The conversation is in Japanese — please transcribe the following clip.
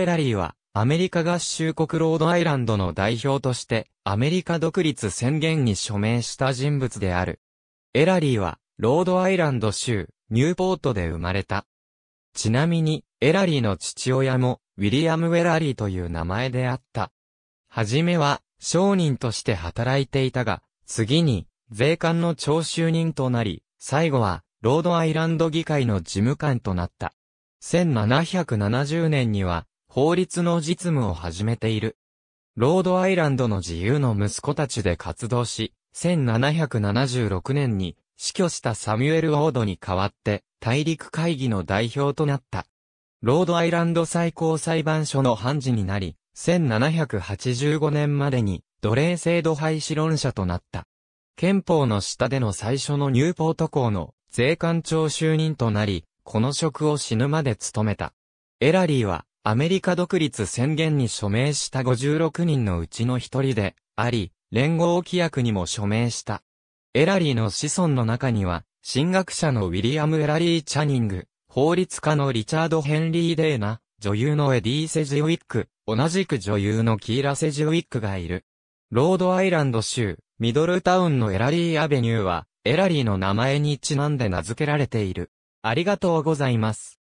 ェラリーは、アメリカ合衆国ロードアイランドの代表として、アメリカ独立宣言に署名した人物である。エラリーは、ロードアイランド州、ニューポートで生まれた。ちなみに、エラリーの父親も、ウィリアム・ウェラリーという名前であった。はじめは、商人として働いていたが、次に、税関の徴収人となり、最後は、ロードアイランド議会の事務官となった。1770年には、法律の実務を始めている。ロードアイランドの自由の息子たちで活動し、1776年に死去したサミュエル・オードに代わって大陸会議の代表となった。ロードアイランド最高裁判所の判事になり、1785年までに奴隷制度廃止論者となった。憲法の下での最初のニューポート校の税関長就任となり、この職を死ぬまで務めた。エラリーはアメリカ独立宣言に署名した56人のうちの一人で、あり、連合規約にも署名した。エラリーの子孫の中には、進学者のウィリアム・エラリー・チャニング、法律家のリチャード・ヘンリー・デーナ、女優のエディ・セジウィック、同じく女優のキーラ・セジウィックがいる。ロードアイランド州、ミドルタウンのエラリー・アベニューは、エラリーの名前にちなんで名付けられている。ありがとうございます。